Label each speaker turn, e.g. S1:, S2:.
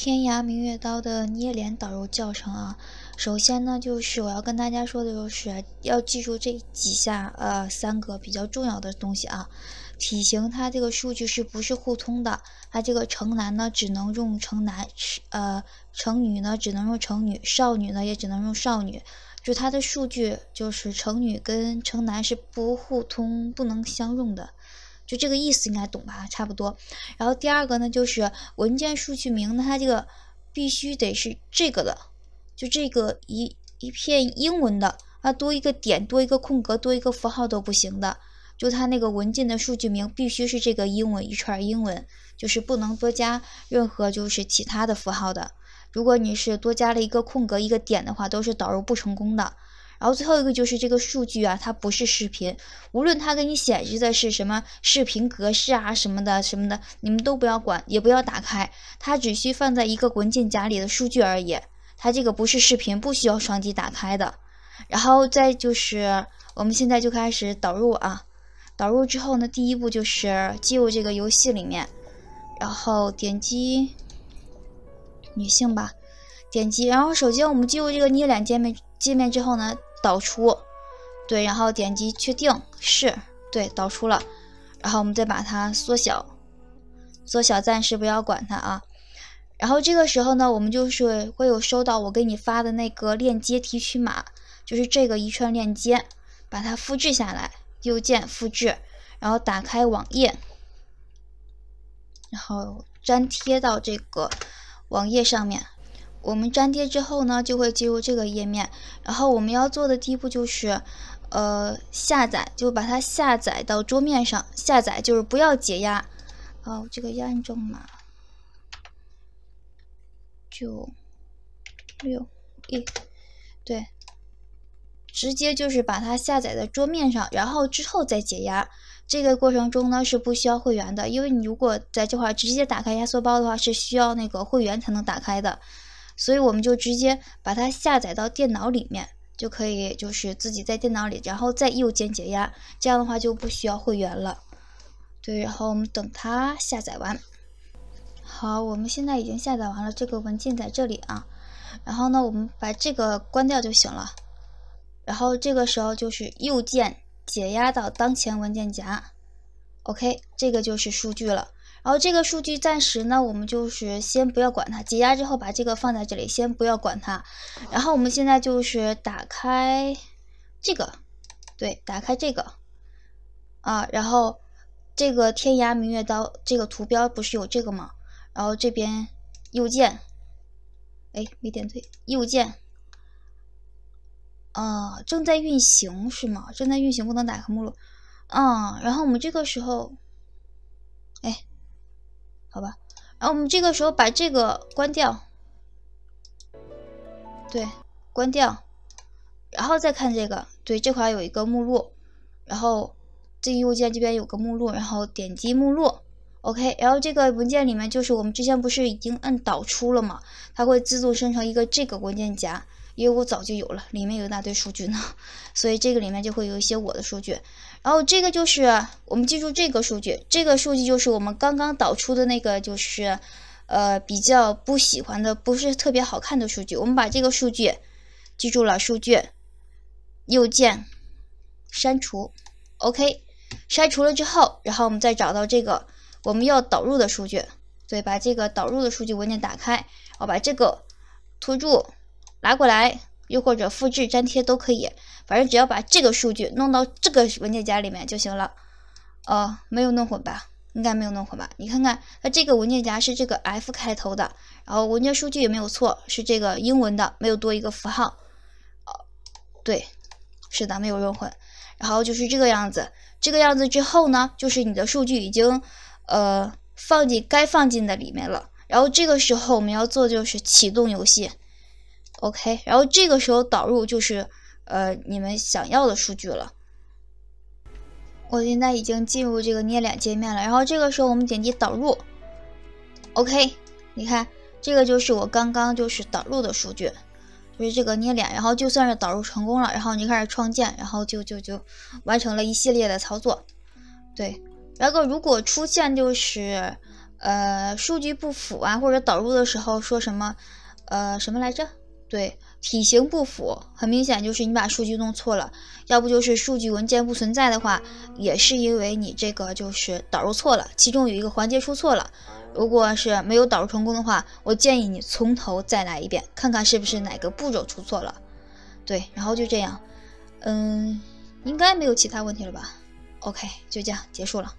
S1: 《天涯明月刀》的捏脸导入教程啊，首先呢，就是我要跟大家说的，就是要记住这几下呃三个比较重要的东西啊。体型它这个数据是不是互通的？它这个成男呢，只能用成男；是呃成女呢，只能用成女；少女呢，也只能用少女。就它的数据就是成女跟成男是不互通，不能相用的。就这个意思应该懂吧，差不多。然后第二个呢，就是文件数据名，它这个必须得是这个的，就这个一一片英文的，啊，多一个点、多一个空格、多一个符号都不行的。就它那个文件的数据名必须是这个英文一串英文，就是不能多加任何就是其他的符号的。如果你是多加了一个空格、一个点的话，都是导入不成功的。然后最后一个就是这个数据啊，它不是视频，无论它给你显示的是什么视频格式啊什么的什么的，你们都不要管，也不要打开，它只需放在一个文件夹里的数据而已。它这个不是视频，不需要双击打开的。然后再就是我们现在就开始导入啊，导入之后呢，第一步就是进入这个游戏里面，然后点击女性吧，点击，然后首先我们进入这个捏脸界面界面之后呢。导出，对，然后点击确定，是对，导出了，然后我们再把它缩小，缩小暂时不要管它啊，然后这个时候呢，我们就是会有收到我给你发的那个链接提取码，就是这个一串链接，把它复制下来，右键复制，然后打开网页，然后粘贴到这个网页上面。我们粘贴之后呢，就会进入这个页面。然后我们要做的第一步就是，呃，下载，就把它下载到桌面上。下载就是不要解压。哦，这个验证码，九六一，对，直接就是把它下载在桌面上，然后之后再解压。这个过程中呢是不需要会员的，因为你如果在这块直接打开压缩包的话，是需要那个会员才能打开的。所以我们就直接把它下载到电脑里面，就可以，就是自己在电脑里，然后再右键解压，这样的话就不需要会员了。对，然后我们等它下载完。好，我们现在已经下载完了，这个文件在这里啊。然后呢，我们把这个关掉就行了。然后这个时候就是右键解压到当前文件夹。OK，这个就是数据了。然后这个数据暂时呢，我们就是先不要管它。解压之后把这个放在这里，先不要管它。然后我们现在就是打开这个，对，打开这个啊。然后这个《天涯明月刀》这个图标不是有这个吗？然后这边右键，哎，没点对，右键啊，正在运行是吗？正在运行不能打开目录。嗯，然后我们这个时候，哎。好吧，然后我们这个时候把这个关掉，对，关掉，然后再看这个，对，这块有一个目录，然后这右键这边有个目录，然后点击目录，OK，然后这个文件里面就是我们之前不是已经按导出了吗？它会自动生成一个这个文件夹。因为我早就有了，里面有一大堆数据呢，所以这个里面就会有一些我的数据。然后这个就是我们记住这个数据，这个数据就是我们刚刚导出的那个，就是呃比较不喜欢的，不是特别好看的数据。我们把这个数据记住了，数据右键删除，OK。删除了之后，然后我们再找到这个我们要导入的数据，对，把这个导入的数据文件打开，我把这个拖住。拿过来，又或者复制粘贴都可以，反正只要把这个数据弄到这个文件夹里面就行了。呃，没有弄混吧？应该没有弄混吧？你看看，它这个文件夹是这个 F 开头的，然后文件数据也没有错，是这个英文的，没有多一个符号。哦，对，是的，没有弄混。然后就是这个样子，这个样子之后呢，就是你的数据已经呃放进该放进的里面了。然后这个时候我们要做就是启动游戏。OK，然后这个时候导入就是，呃，你们想要的数据了。我现在已经进入这个捏脸界面了，然后这个时候我们点击导入。OK，你看这个就是我刚刚就是导入的数据，就是这个捏脸。然后就算是导入成功了，然后你开始创建，然后就就就完成了一系列的操作。对，然后如果出现就是，呃，数据不符啊，或者导入的时候说什么，呃，什么来着？对，体型不符，很明显就是你把数据弄错了，要不就是数据文件不存在的话，也是因为你这个就是导入错了，其中有一个环节出错了。如果是没有导入成功的话，我建议你从头再来一遍，看看是不是哪个步骤出错了。对，然后就这样，嗯，应该没有其他问题了吧？OK，就这样结束了。